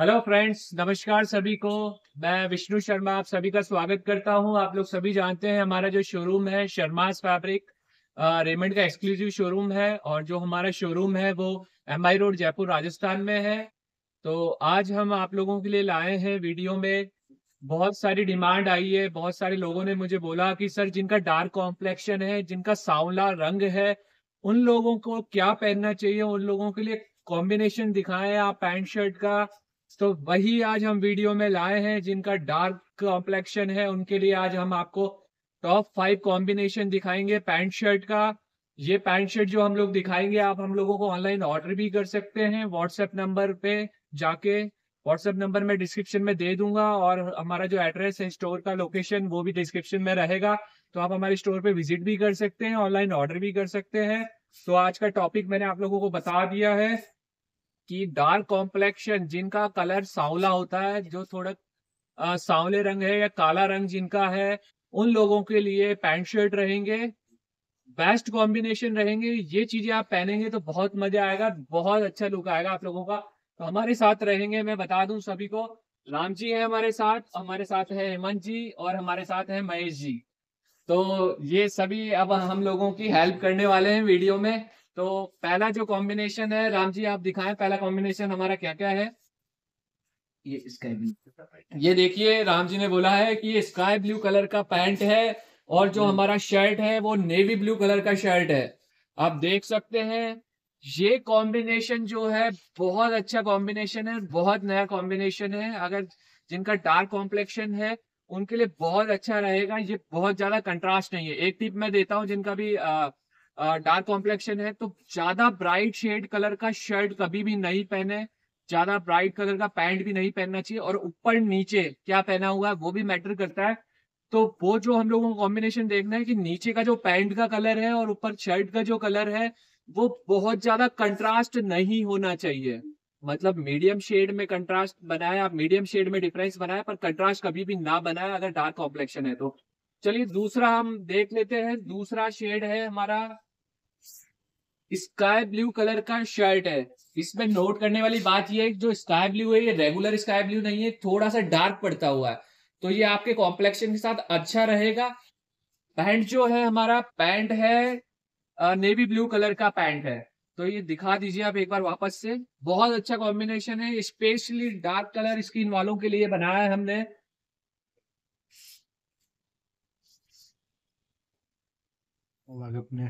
Hello friends नमस्कार सभी को मैं विष्णु शर्मा आप सभी का स्वागत करता हूं आप लोग सभी जानते हैं हमारा जो शोरूम है शर्मास फैब्रिक रेमंड का एक्सक्लूसिव शोरूम है और जो हमारा शोरूम है वो M I road Jaipur Rajasthan में है तो आज हम आप लोगों के लिए लाए हैं वीडियो में बहुत सारी डिमांड आई है बहुत सारे लोगों ने मुझे बोला कि सर जिनका डार्क कॉम्प्लेक्शन है जिनका सांवला रंग है उन लोगों को क्या पहनना चाहिए उन लोगों के लिए कॉम्बिनेशन दिखाएं आप पैंट शर्ट का तो वही आज हम वीडियो में लाए हैं जिनका डार्क कॉम्प्लेक्शन है उनके लिए आज हम आपको टॉप फाइव कॉम्बिनेशन दिखाएंगे पैंट शर्ट का ये पैंट शर्ट जो हम लोग दिखाएंगे आप हम लोगों को ऑनलाइन ऑर्डर भी कर सकते हैं व्हाट्सएप नंबर पे जाके व्हाट्सएप नंबर मैं डिस्क्रिप्शन में दे दूंगा और हमारा जो एड्रेस है स्टोर का लोकेशन वो भी डिस्क्रिप्शन में रहेगा तो आप हमारे स्टोर पे विजिट भी कर सकते हैं ऑनलाइन ऑर्डर भी कर सकते हैं तो आज का टॉपिक मैंने आप लोगों को बता दिया है कि डार्क कॉम्प्लेक्शन जिनका कलर सावला होता है जो थोड़ा आ, सावले रंग है या काला रंग जिनका है उन लोगों के लिए पैंट शर्ट रहेंगे बेस्ट कॉम्बिनेशन रहेंगे ये चीजें आप पहनेंगे तो बहुत मजा आएगा बहुत अच्छा लुक आएगा आप लोगों का तो हमारे साथ रहेंगे मैं बता दूं सभी को राम जी है हमारे साथ हमारे साथ है हेमंत जी और हमारे साथ है महेश जी तो ये सभी अब हम लोगों की हेल्प करने वाले हैं वीडियो में तो पहला जो कॉम्बिनेशन है राम जी आप दिखाएं पहला कॉम्बिनेशन हमारा क्या क्या है ये स्काई ब्लू ये देखिए राम जी ने बोला है कि ये स्काई ब्लू कलर का पैंट है और जो हम्म। हमारा शर्ट है वो नेवी ब्लू कलर का शर्ट है आप देख सकते हैं ये कॉम्बिनेशन जो है बहुत अच्छा कॉम्बिनेशन है बहुत नया कॉम्बिनेशन है अगर जिनका डार्क कॉम्प्लेक्शन है उनके लिए बहुत अच्छा रहेगा ये बहुत ज्यादा कंट्रास्ट नहीं है एक टिप मैं देता हूँ जिनका भी आ, डार्क कॉम्प्लेक्शन है तो ज्यादा ब्राइट शेड कलर का शर्ट कभी भी नहीं पहने ज्यादा ब्राइट कलर का पैंट भी नहीं पहनना चाहिए और ऊपर नीचे क्या पहना हुआ है वो भी मैटर करता है तो वो जो हम लोगों को कॉम्बिनेशन देखना है कि नीचे का जो पैंट का कलर है और ऊपर शर्ट का जो कलर है वो बहुत ज्यादा कंट्रास्ट नहीं होना चाहिए मतलब मीडियम शेड में कंट्रास्ट बनाए आप मीडियम शेड में डिफरेंस बनाए पर कंट्रास्ट कभी भी ना बनाए अगर डार्क कॉम्प्लेक्शन है तो चलिए दूसरा हम देख लेते हैं दूसरा शेड है हमारा स्काई ब्लू कलर का शर्ट है इसमें नोट करने वाली बात यह है जो स्काई ब्लू है ये रेगुलर स्काई ब्लू नहीं है थोड़ा सा डार्क पड़ता हुआ है तो ये आपके कॉम्प्लेक्शन के साथ अच्छा रहेगा पैंट जो है हमारा पैंट है नेवी ब्लू कलर का पैंट है तो ये दिखा दीजिए आप एक बार वापस से बहुत अच्छा कॉम्बिनेशन है स्पेशली डार्क कलर स्किन वालों के लिए बनाया है हमने अपने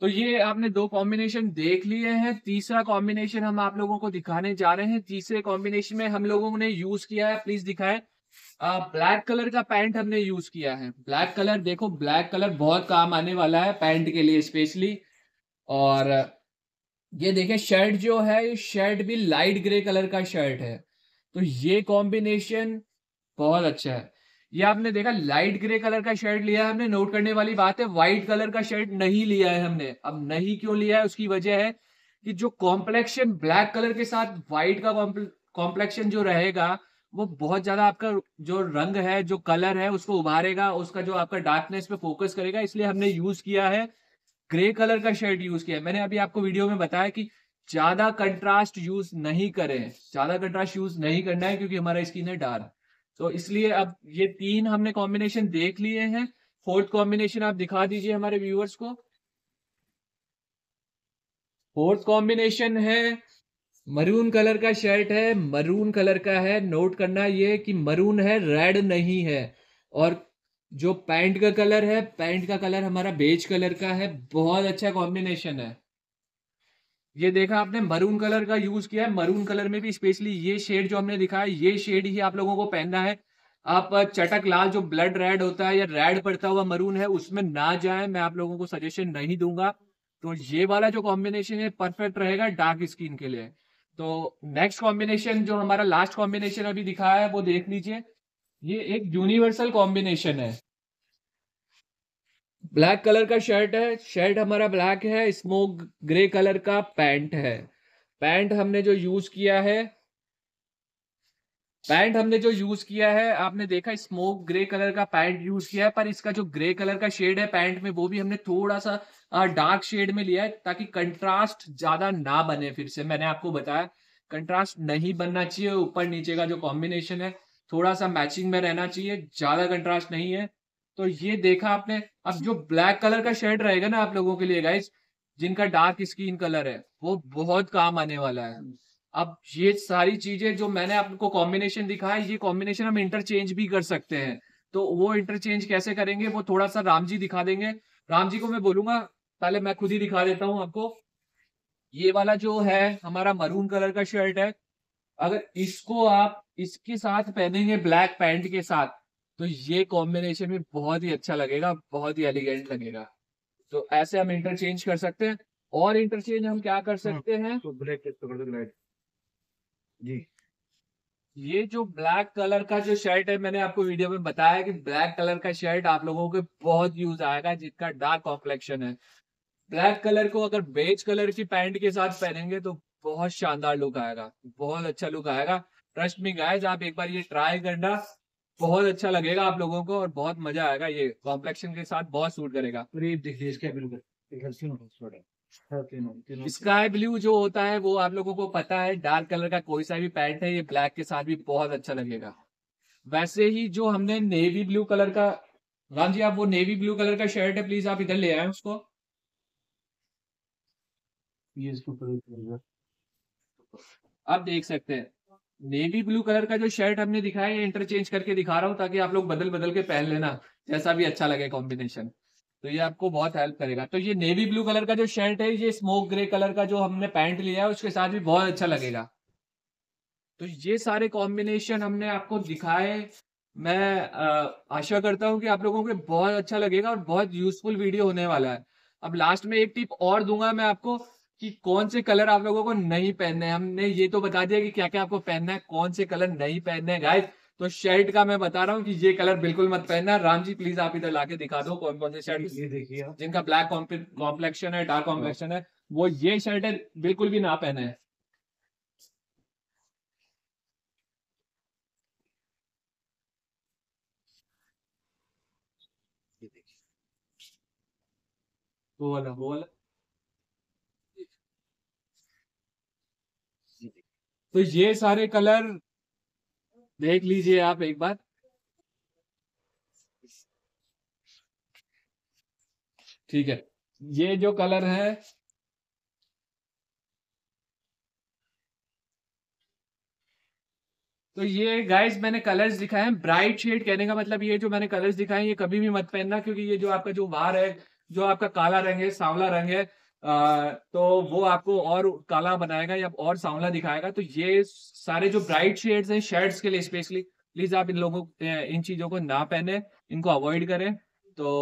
तो ये आपने दो कॉम्बिनेशन देख लिए हैं तीसरा कॉम्बिनेशन हम आप लोगों को दिखाने जा रहे हैं तीसरे कॉम्बिनेशन में हम लोगों ने यूज किया है प्लीज दिखाएं ब्लैक कलर का पैंट हमने यूज किया है ब्लैक कलर देखो ब्लैक कलर बहुत काम आने वाला है पैंट के लिए स्पेशली और ये देखें शर्ट जो है ये शर्ट भी लाइट ग्रे कलर का शर्ट है तो ये कॉम्बिनेशन बहुत अच्छा है ये आपने देखा लाइट ग्रे कलर का शर्ट लिया है हमने नोट करने वाली बात है व्हाइट कलर का शर्ट नहीं लिया है हमने अब नहीं क्यों लिया है उसकी वजह है कि जो कॉम्प्लेक्शन ब्लैक कलर के साथ व्हाइट का कॉम्प्लेक्शन जो रहेगा वो बहुत ज्यादा आपका जो रंग है जो कलर है उसको उभारेगा उसका जो आपका डार्कनेस पे फोकस करेगा इसलिए हमने यूज किया है ग्रे कलर का शर्ट यूज किया है मैंने अभी आपको वीडियो में बताया कि ज्यादा कंट्रास्ट यूज नहीं करें ज्यादा कंट्रास्ट यूज नहीं करना है क्योंकि हमारा स्किन है डार्क तो इसलिए अब ये तीन हमने कॉम्बिनेशन देख लिए हैं फोर्थ कॉम्बिनेशन आप दिखा दीजिए हमारे व्यूअर्स को फोर्थ कॉम्बिनेशन है मरून कलर का शर्ट है मरून कलर का है नोट करना ये कि मरून है रेड नहीं है और जो पैंट का कलर है पैंट का कलर हमारा बेज कलर का है बहुत अच्छा कॉम्बिनेशन है ये देखा आपने मरून कलर का यूज किया है मरून कलर में भी स्पेशली ये शेड जो हमने दिखा है ये शेड ही आप लोगों को पहनना है आप चटक लाल जो ब्लड रेड होता है या रेड पड़ता हुआ मरून है उसमें ना जाए मैं आप लोगों को सजेशन नहीं दूंगा तो ये वाला जो कॉम्बिनेशन है परफेक्ट रहेगा डार्क स्किन के लिए तो नेक्स्ट कॉम्बिनेशन जो हमारा लास्ट कॉम्बिनेशन अभी दिखाया है वो देख लीजिए ये एक यूनिवर्सल कॉम्बिनेशन है ब्लैक कलर का शर्ट है शर्ट हमारा ब्लैक है स्मोक ग्रे कलर का पैंट है पैंट हमने जो यूज किया है पैंट हमने जो यूज किया है आपने देखा स्मोक ग्रे कलर का पैंट यूज किया है पर इसका जो ग्रे कलर का शेड है पैंट में वो भी हमने थोड़ा सा डार्क शेड में लिया है ताकि कंट्रास्ट ज्यादा ना बने फिर से मैंने आपको बताया कंट्रास्ट नहीं बनना चाहिए ऊपर नीचे का जो कॉम्बिनेशन है थोड़ा सा मैचिंग में रहना चाहिए ज्यादा कंट्रास्ट नहीं है तो ये देखा आपने अब जो ब्लैक कलर का शेड रहेगा ना आप लोगों के लिए गाइज जिनका डार्क स्किन कलर है वो बहुत काम आने वाला है अब ये सारी चीजें जो मैंने आपको कॉम्बिनेशन दिखा है ये कॉम्बिनेशन हम इंटरचेंज भी कर सकते हैं तो वो इंटरचेंज कैसे करेंगे वो थोड़ा सा राम जी दिखा देंगे राम जी को मैं बोलूंगा पहले मैं खुद ही दिखा देता हूं आपको ये वाला जो है हमारा मरून कलर का शर्ट है अगर इसको आप इसके साथ पहनेंगे ब्लैक पैंट के साथ तो ये कॉम्बिनेशन भी बहुत ही अच्छा लगेगा बहुत ही एलिगेंट लगेगा तो ऐसे हम इंटरचेंज कर सकते हैं और इंटरचेंज हम क्या कर सकते हाँ, हैं तो ब्लैक कर दो जी ये जो ब्लैक कलर का जो शर्ट है मैंने आपको वीडियो में बताया कि ब्लैक कलर का शर्ट आप लोगों के बहुत यूज आएगा जिसका डार्क कॉम्प्लेक्शन है ब्लैक कलर को अगर बेज कलर की पैंट के साथ पहनेंगे तो बहुत शानदार लुक आएगा बहुत अच्छा लुक आएगा ट्रस्ट मी गाइस आप एक बार ये ट्राई करना बहुत अच्छा लगेगा आप लोगों को और बहुत मजा आएगा ये कॉम्प्लेक्शन के साथ बहुत सूट करेगा स्काई ब्लू हाँ, जो होता है वो आप लोगों को पता है डार्क कलर का कोई सा भी पैंट है ये ब्लैक के साथ भी बहुत अच्छा लगेगा वैसे ही जो हमने नेवी ब्लू कलर का राम जी आप वो नेवी ब्लू कलर का शर्ट है प्लीज आप इधर ले आए उसको ये इसको आप देख सकते हैं नेवी ब्लू कलर का जो शर्ट हमने दिखाया है इंटरचेंज करके दिखा रहा हूँ ताकि आप लोग बदल बदल के पहन लेना जैसा भी अच्छा लगे कॉम्बिनेशन तो ये आपको बहुत हेल्प करेगा तो ये नेवी ब्लू कलर का जो शर्ट है ये स्मोक ग्रे कलर का जो हमने पैंट लिया है उसके साथ भी बहुत अच्छा लगेगा तो ये सारे कॉम्बिनेशन हमने आपको दिखाए मैं आशा करता हूँ कि आप लोगों को बहुत अच्छा लगेगा और बहुत यूजफुल वीडियो होने वाला है अब लास्ट में एक टिप और दूंगा मैं आपको कि कौन से कलर आप लोगों को नहीं पहनने हमने ये तो बता दिया कि क्या क्या आपको पहनना है कौन से कलर नहीं पहनने हैं तो शर्ट का मैं बता रहा हूँ कि ये कलर बिल्कुल मत पहनना राम जी प्लीज आप इधर लाके दिखा दो कौन कौन से शर्ट देखिए जिनका ब्लैक कॉम्प्लेक्शन है डार्क कॉम्प्लेक्शन है वो ये शर्ट है बिल्कुल भी ना पहना है वो वाला वो वाला तो ये सारे कलर देख लीजिए आप एक बार ठीक है ये जो कलर है तो ये गाइस मैंने कलर्स दिखाए हैं ब्राइट शेड कहने का मतलब ये जो मैंने कलर्स दिखाए हैं ये कभी भी मत पहनना क्योंकि ये जो आपका जो वार है जो आपका काला रंग है सांवला रंग है तो वो आपको और काला बनाएगा या और सांवला दिखाएगा तो ये सारे जो ब्राइट शेड्स हैं शेड्स के लिए स्पेशली प्लीज आप इन लोगों इन चीजों को ना पहने इनको अवॉइड करें तो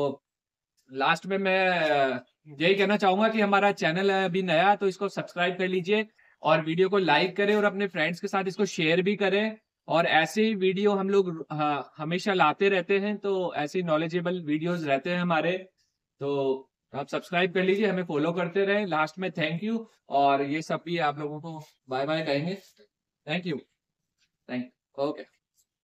लास्ट में मैं यही कहना चाहूंगा कि हमारा चैनल है अभी नया तो इसको सब्सक्राइब कर लीजिए और वीडियो को लाइक करें और अपने फ्रेंड्स के साथ इसको शेयर भी करें और ऐसे ही वीडियो हम लोग हमेशा लाते रहते हैं तो ऐसे नॉलेजेबल वीडियोस रहते हैं हमारे तो तो आप सब्सक्राइब कर लीजिए हमें फॉलो करते रहे लास्ट में थैंक यू और ये सब भी आप लोगों को बाय बाय कहेंगे थैंक यू थैंक ओके